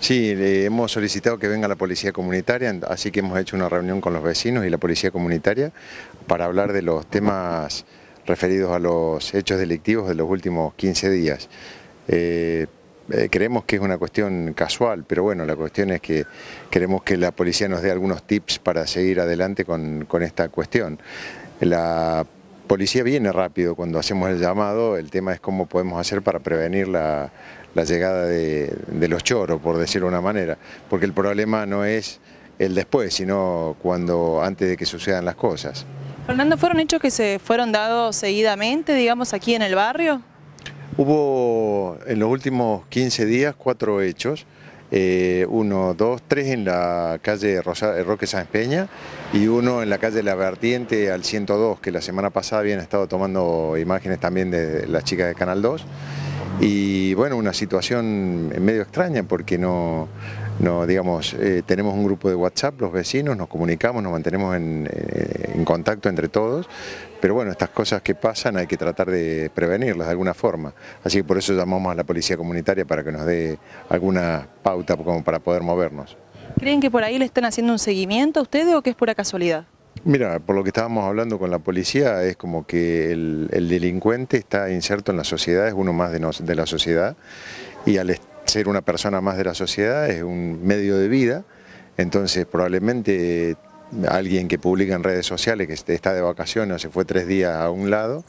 Sí, hemos solicitado que venga la policía comunitaria, así que hemos hecho una reunión con los vecinos y la policía comunitaria para hablar de los temas referidos a los hechos delictivos de los últimos 15 días. Eh, eh, creemos que es una cuestión casual, pero bueno, la cuestión es que queremos que la policía nos dé algunos tips para seguir adelante con, esta cuestión. La policía viene rápido cuando hacemos el llamado, el tema es cómo podemos hacer para prevenir la, llegada de, los choros, por decirlo de una manera, porque el problema no es el después, sino cuando antes de que sucedan las cosas. Fernando, ¿fueron hechos que se fueron dados seguidamente, digamos, aquí en el barrio? Hubo en los últimos 15 días cuatro hechos, eh, uno, dos, tres en la calle eh, Roque Sáenz Peña y uno en la calle La Vertiente al 102, que la semana pasada habían estado tomando imágenes también de las chicas de Canal 2. Y bueno, una situación medio extraña porque no, digamos, eh, tenemos un grupo de WhatsApp, los vecinos, nos comunicamos, nos mantenemos en, eh, en, contacto entre todos, pero bueno, estas cosas que pasan hay que tratar de prevenirlas de alguna forma. Así que por eso llamamos a la policía comunitaria para que nos dé alguna pauta como para poder movernos. ¿Creen que por ahí le están haciendo un seguimiento a ustedes o que es pura casualidad? Mira, por lo que estábamos hablando con la policía, es como que el, delincuente está inserto en la sociedad, es uno más de, de la sociedad, y al ser una persona más de la sociedad es un medio de vida, entonces probablemente eh, alguien que publica en redes sociales que está de vacaciones o se fue tres días a un lado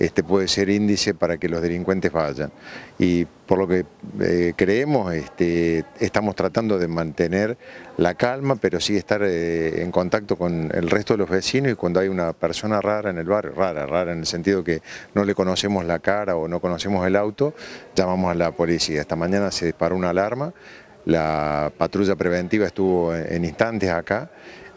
este, puede ser índice para que los delincuentes vayan. Y por lo que eh, creemos, este, estamos tratando de mantener la calma, pero sí estar eh, en contacto con el resto de los vecinos y cuando hay una persona rara en el barrio, rara, rara en el sentido que no le conocemos la cara o no conocemos el auto, llamamos a la policía. Esta mañana se disparó una alarma, la patrulla preventiva estuvo en instantes acá,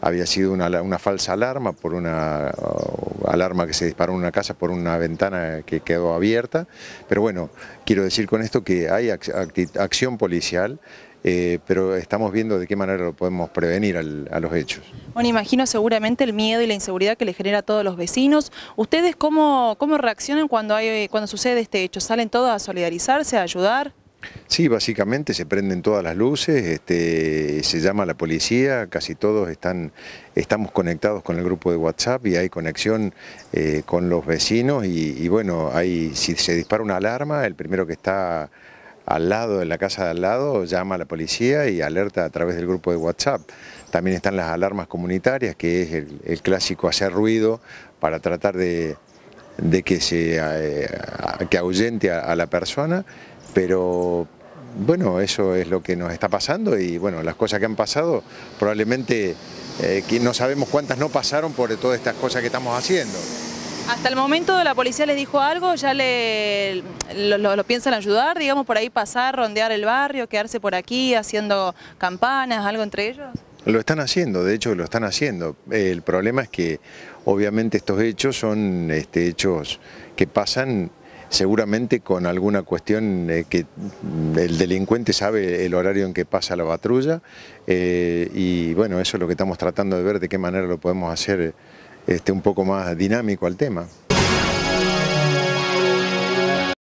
había sido una, falsa alarma, por una uh, alarma que se disparó en una casa por una ventana que quedó abierta. Pero bueno, quiero decir con esto que hay acción policial eh, pero estamos viendo de qué manera lo podemos prevenir a los hechos. Bueno, imagino seguramente el miedo y la inseguridad que le genera a todos los vecinos. ¿Ustedes cómo, cómo reaccionan cuando, hay, cuando sucede este hecho? ¿Salen todos a solidarizarse, a ayudar? Sí, básicamente se prenden todas las luces, este, se llama a la policía, casi todos están, estamos conectados con el grupo de WhatsApp y hay conexión eh, con los vecinos y, bueno, si se dispara una alarma, el primero que está al lado, en la casa de al lado, llama a la policía y alerta a través del grupo de WhatsApp. También están las alarmas comunitarias, que es el, clásico hacer ruido para tratar de, que, se, eh, ahuyente a la persona pero bueno, eso es lo que nos está pasando y bueno, las cosas que han pasado, probablemente eh, no sabemos cuántas no pasaron por todas estas cosas que estamos haciendo. Hasta el momento la policía les dijo algo, ya le, lo, piensan ayudar, digamos, por ahí pasar, rondear el barrio, quedarse por aquí haciendo campanas, algo entre ellos. Lo están haciendo, de hecho lo están haciendo. El problema es que obviamente estos hechos son este, hechos que pasan seguramente con alguna cuestión eh, que el delincuente sabe el horario en que pasa la patrulla eh, y bueno, eso es lo que estamos tratando de ver de qué manera lo podemos hacer este, un poco más dinámico al tema.